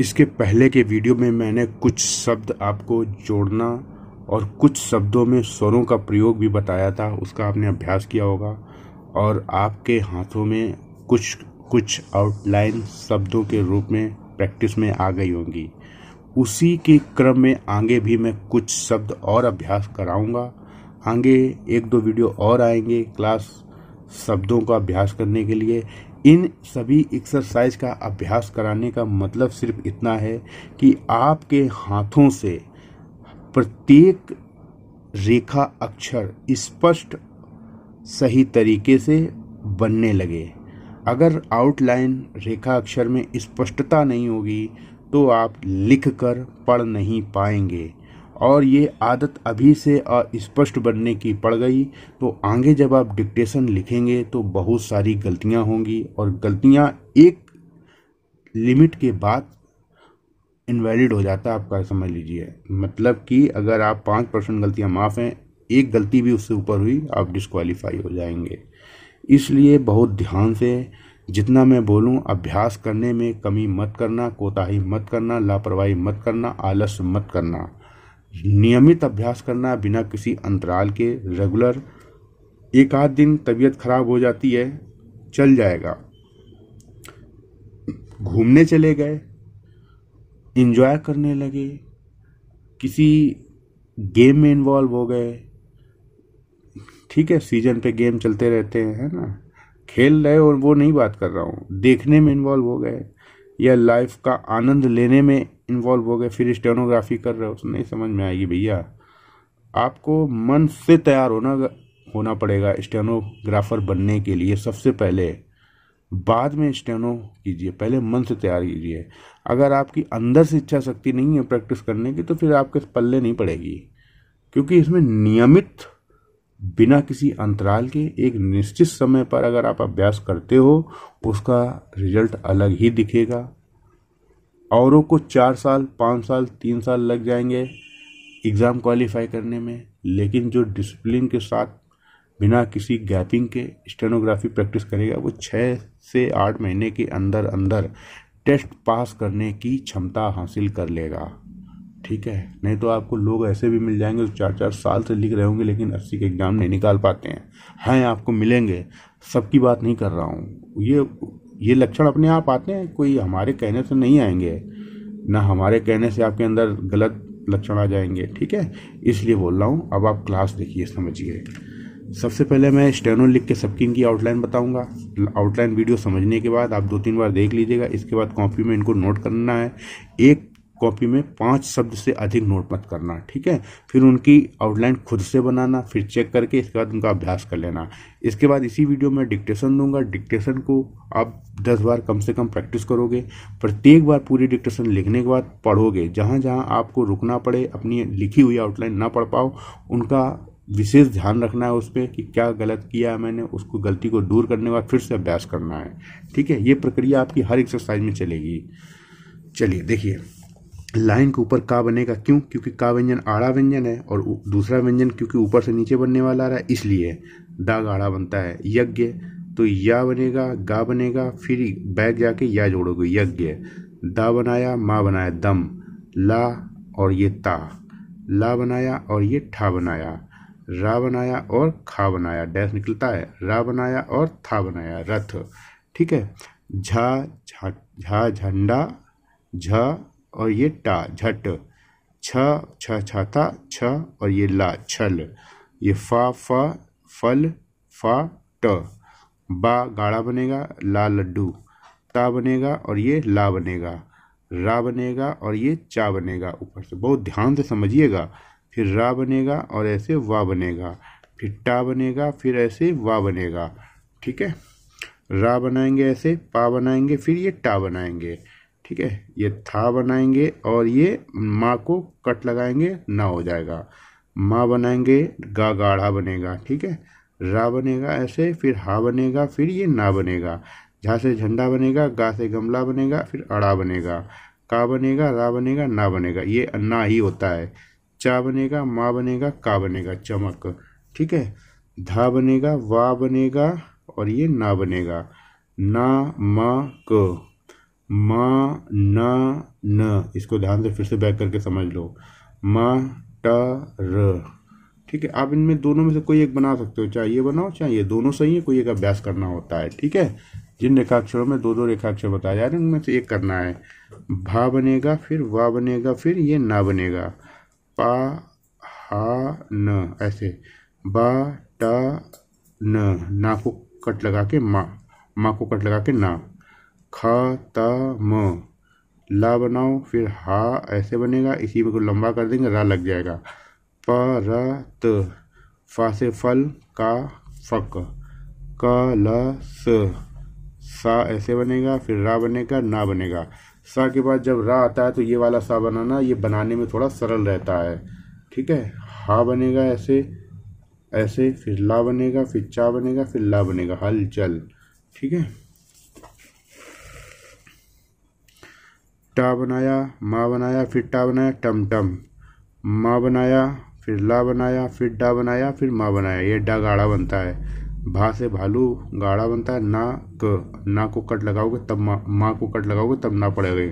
इसके पहले के वीडियो में मैंने कुछ शब्द आपको जोड़ना और कुछ शब्दों में स्वरों का प्रयोग भी बताया था उसका आपने अभ्यास किया होगा और आपके हाथों में कुछ कुछ आउटलाइन शब्दों के रूप में प्रैक्टिस में आ गई होंगी उसी के क्रम में आगे भी मैं कुछ शब्द और अभ्यास कराऊंगा आगे एक दो वीडियो और आएंगे क्लास शब्दों का अभ्यास करने के लिए इन सभी एक्सरसाइज का अभ्यास कराने का मतलब सिर्फ इतना है कि आपके हाथों से प्रत्येक रेखा अक्षर स्पष्ट सही तरीके से बनने लगे अगर आउटलाइन रेखा अक्षर में स्पष्टता नहीं होगी तो आप लिख कर पढ़ नहीं पाएंगे और ये आदत अभी से स्पष्ट बनने की पड़ गई तो आगे जब आप डिक्टेशन लिखेंगे तो बहुत सारी गलतियां होंगी और गलतियां एक लिमिट के बाद इनवैलिड हो जाता है आपका समझ लीजिए मतलब कि अगर आप पाँच परसेंट गलतियाँ माफ़ हैं एक गलती भी उससे ऊपर हुई आप डिस्क्वालीफाई हो जाएंगे इसलिए बहुत ध्यान से जितना मैं बोलूं अभ्यास करने में कमी मत करना कोताही मत करना लापरवाही मत करना आलस मत करना नियमित अभ्यास करना बिना किसी अंतराल के रेगुलर एक आध दिन तबीयत खराब हो जाती है चल जाएगा घूमने चले गए इन्जॉय करने लगे किसी गेम में इन्वॉल्व हो गए ठीक है सीजन पे गेम चलते रहते हैं है ना खेल रहे और वो नहीं बात कर रहा हूँ देखने में इन्वॉल्व हो गए या लाइफ का आनंद लेने में इन्वॉल्व हो गए फिर स्टेनोग्राफी कर रहे हो उसमें नहीं समझ में आएगी भैया आपको मन से तैयार होना होना पड़ेगा स्टेनोग्राफर बनने के लिए सबसे पहले बाद में स्टेनो कीजिए पहले मन से तैयार कीजिए अगर आपकी अंदर से इच्छा शक्ति नहीं है प्रैक्टिस करने की तो फिर आपके पल्ले नहीं पड़ेगी क्योंकि इसमें नियमित बिना किसी अंतराल के एक निश्चित समय पर अगर आप अभ्यास करते हो उसका रिजल्ट अलग ही दिखेगा औरों को चार साल पाँच साल तीन साल लग जाएंगे एग्ज़ाम क्वालिफाई करने में लेकिन जो डिसिप्लिन के साथ बिना किसी गैपिंग के स्टेनोग्राफी प्रैक्टिस करेगा वो छः से आठ महीने के अंदर अंदर टेस्ट पास करने की क्षमता हासिल कर लेगा ठीक है नहीं तो आपको लोग ऐसे भी मिल जाएंगे जो चार चार साल से लिख रहे होंगे लेकिन अस्सी के एग्ज़ाम नहीं निकाल पाते हैं हैं आपको मिलेंगे सबकी बात नहीं कर रहा हूँ ये ये लक्षण अपने आप आते हैं कोई हमारे कहने से नहीं आएंगे ना हमारे कहने से आपके अंदर गलत लक्षण आ जाएंगे ठीक है इसलिए बोल रहा हूँ अब आप क्लास देखिए समझिए सबसे पहले मैं स्टेनो लिख के सबकिन की आउटलाइन बताऊंगा आउटलाइन वीडियो समझने के बाद आप दो तीन बार देख लीजिएगा इसके बाद कॉपी में इनको नोट करना है एक कॉपी में पांच शब्द से अधिक नोट मत करना ठीक है फिर उनकी आउटलाइन खुद से बनाना फिर चेक करके इसके बाद उनका अभ्यास कर लेना इसके बाद इसी वीडियो में डिक्टेशन दूंगा डिक्टेशन को आप दस बार कम से कम प्रैक्टिस करोगे प्रत्येक बार पूरी डिक्टेशन लिखने के बाद पढ़ोगे जहाँ जहाँ आपको रुकना पड़े अपनी लिखी हुई आउटलाइन ना पढ़ पाओ उनका विशेष ध्यान रखना है उस पर कि क्या गलत किया है मैंने उसको गलती को दूर करने के बाद फिर से अभ्यास करना है ठीक है ये प्रक्रिया आपकी हर एक्सरसाइज में चलेगी चलिए देखिए लाइन के ऊपर का बनेगा क्यों क्योंकि का व्यंजन आड़ा व्यंजन है और दूसरा व्यंजन क्योंकि ऊपर से नीचे बनने वाला आ रहा है इसलिए दाग आड़ा बनता है यज्ञ तो या बनेगा गा बनेगा फिर बैग जाके या जोड़ोगे यज्ञ दा बनाया माँ बनाया दम ला और ये ता ला बनाया और ये ठा बनाया रा बनाया और खा बनाया डैश निकलता है रा बनाया और था बनाया रथ ठीक है झा झा झा झंडा झा और ये टा झट छ छ छाता छ और ये ला छल ये फा फा फल फा ट बा गाढ़ा बनेगा ला लड्डू ता बनेगा और ये ला बनेगा रा बनेगा और ये चा बनेगा ऊपर से बहुत ध्यान से समझिएगा फिर रा बनेगा और ऐसे वा बनेगा फिर टा बनेगा फिर ऐसे वा बनेगा ठीक है रा बनाएंगे ऐसे पा बनाएंगे फिर ये टा बनाएंगे ठीक है ये था बनाएंगे और ये माँ को कट लगाएंगे ना हो जाएगा माँ बनाएंगे गा गाढ़ा बनेगा ठीक है रा बनेगा ऐसे फिर हा बनेगा फिर ये ना बनेगा झा से झंडा बनेगा गा से गमला बनेगा फिर अड़ा बनेगा का बनेगा रा बनेगा ना बनेगा ये ना ही होता है चा बनेगा माँ बनेगा का बनेगा चमक ठीक है धा बनेगा वा बनेगा और ये ना बनेगा ना माँ क म न न इसको ध्यान से फिर से बैक करके समझ लो म ट र ठीक है आप इनमें दोनों में से कोई एक बना सकते हो चाहे ये बनाओ चाहे ये दोनों सही है कोई एक अभ्यास करना होता है ठीक है जिन रेखाक्षरों में दो दो रेखाक्षर बताए जा रहे हैं उनमें से एक करना है भा बनेगा फिर वा बनेगा फिर ये ना बनेगा पा हा न ऐसे बा ट न ना को कट लगा के मा माँ को कट लगा के ना ख त म ल बनाओ फिर हा ऐसे बनेगा इसी में को लंबा कर देंगे रा लग जाएगा प र त फ से फल का फक क ल स सा ऐसे बनेगा फिर रा बनेगा ना बनेगा सा के बाद जब रा आता है तो ये वाला सा बनाना ये बनाने में थोड़ा सरल रहता है ठीक है हा बनेगा ऐसे ऐसे फिर ला बनेगा फिर चा बनेगा फिर ला बनेगा हलचल ठीक है टा बनाया माँ बनाया फिर टा बनाया टम टम माँ बनाया फिर ला बनाया फिर डा बनाया फिर माँ बनाया ये डा गाढ़ा बनता है भा से भालू गाढ़ा बनता है ना क ना को कट लगाओगे तब माँ माँ को कट लगाओगे तब ना पड़ेगा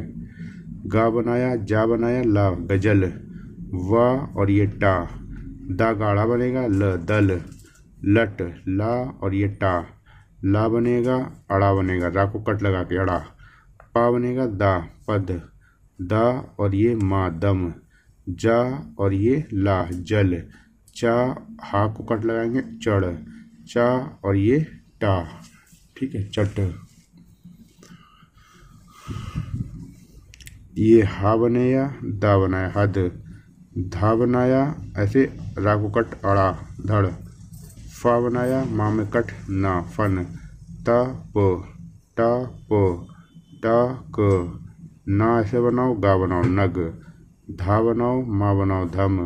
गा बनाया जा बनाया ला गजल वा और ये टा दा गाढ़ा बनेगा ल दल लट ला और ये टा ला बनेगा अड़ा बनेगा रा को कट लगा के अड़ा पा बनेगा दा पद दा और ये मा दम जा और ये ला जल चा हा को कट लगाएंगे चढ़ चा और ये टा ठीक है चट ये हा बनाया दा बनाया हद धा बनाया ऐसे रा को कट अड़ा धड़ फा बनाया माँ में कट ना फन ता प टा प टा क ना ऐसे बनाओ गा बनाओ नग धा बनाओ माँ बनाओ धम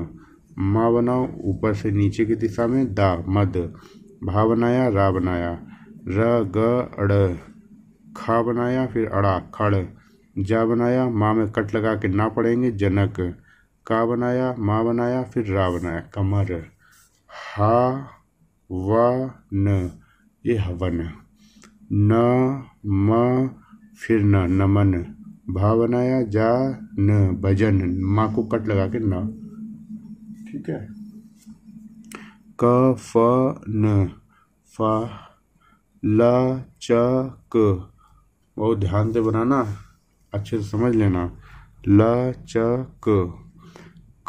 माँ बनाओ ऊपर से नीचे की दिशा में दा मद भा बनाया रा बनाया र ग अड़ खा बनाया फिर अड़ा खड़ जा बनाया माँ में कट लगा के ना पड़ेंगे जनक का बनाया माँ बनाया फिर रा बनाया कमर हा व न ये हवन न म फिर न नमन भावनाया जा न भजन माँ को कट लगा के न ठीक है क फ न फा ल च क बहुत ध्यान से बनाना अच्छे से समझ लेना ल च क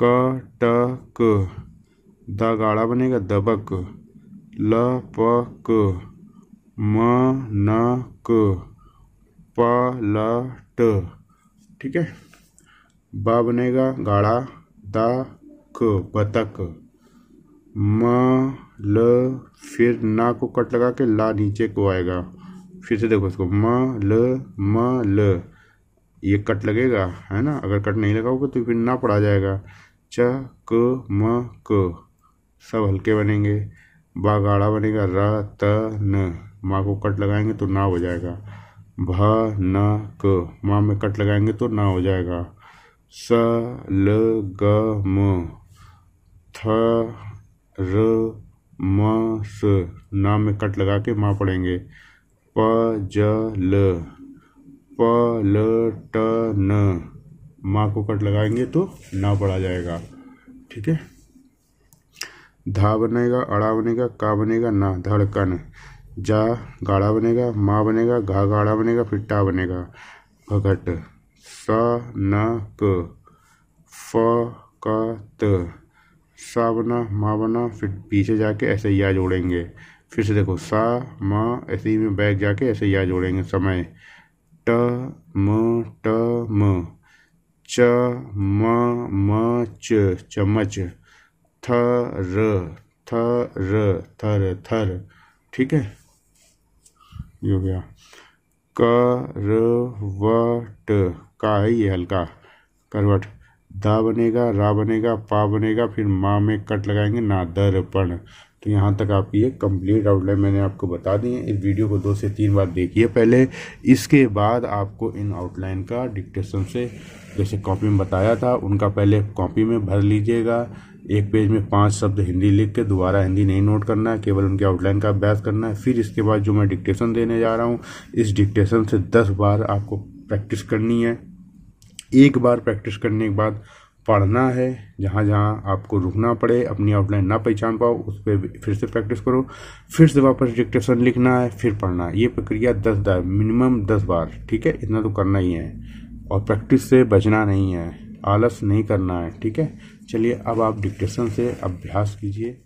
क ट क द गाढ़ा बनेगा दबक ल प क म न क पलट ठीक है बा बनेगा गाढ़ा दाक बतक म ल फिर ना को कट लगा के ला नीचे को आएगा फिर से देखो इसको म ल म ल ये कट लगेगा है ना अगर कट नहीं लगाओगे तो फिर ना पड़ा जाएगा च क म क सब हल्के बनेंगे बा गाढ़ा बनेगा र त न माँ को कट लगाएंगे तो ना हो जाएगा भ न क माँ में कट लगाएंगे तो ना हो जाएगा स ल ग म थ र म स ना में कट लगा के माँ पढ़ेंगे प ज ल प ल ट न माँ को कट लगाएंगे तो ना पढ़ा जाएगा ठीक है धा बनेगा अड़ा बनेगा का बनेगा ना धड़कन जा गाढ़ा बनेगा माँ बनेगा घा गाढ़ा बनेगा फिर टा बनेगा घट स न क फ क त सा बना माँ बना फिर पीछे जाके ऐसे या जोड़ेंगे फिर से देखो सा माँ ऐसे ही में बैग जाके ऐसे या जोड़ेंगे समय ट म ट म च म म च चमच थ र थ र थर थर ठीक है ये हो गया करवट का है ये हल्का करवट दा बनेगा रा बनेगा पा बनेगा फिर माँ में कट लगाएंगे ना दर्पण तो यहाँ तक आपकी ये कंप्लीट आउटलाइन मैंने आपको बता दी है इस वीडियो को दो से तीन बार देखिए पहले इसके बाद आपको इन आउटलाइन का डिक्टेशन से जैसे कॉपी में बताया था उनका पहले कॉपी में भर लीजिएगा एक पेज में पांच शब्द हिंदी लिख के दोबारा हिंदी नहीं नोट करना है केवल उनके आउटलाइन का अभ्यास करना है फिर इसके बाद जो मैं डिक्टेशन देने जा रहा हूँ इस डिक्टेशन से दस बार आपको प्रैक्टिस करनी है एक बार प्रैक्टिस करने के बाद पढ़ना है जहाँ जहाँ आपको रुकना पड़े अपनी आउटलाइन ना पहचान पाओ उस पर फिर से प्रैक्टिस करो फिर से वापस डिक्टेशन लिखना है फिर पढ़ना है ये प्रक्रिया दस बार मिनिमम दस बार ठीक है इतना तो करना ही है और प्रैक्टिस से बचना नहीं है आलस नहीं करना है ठीक है चलिए अब आप डिक्टेशन से अभ्यास कीजिए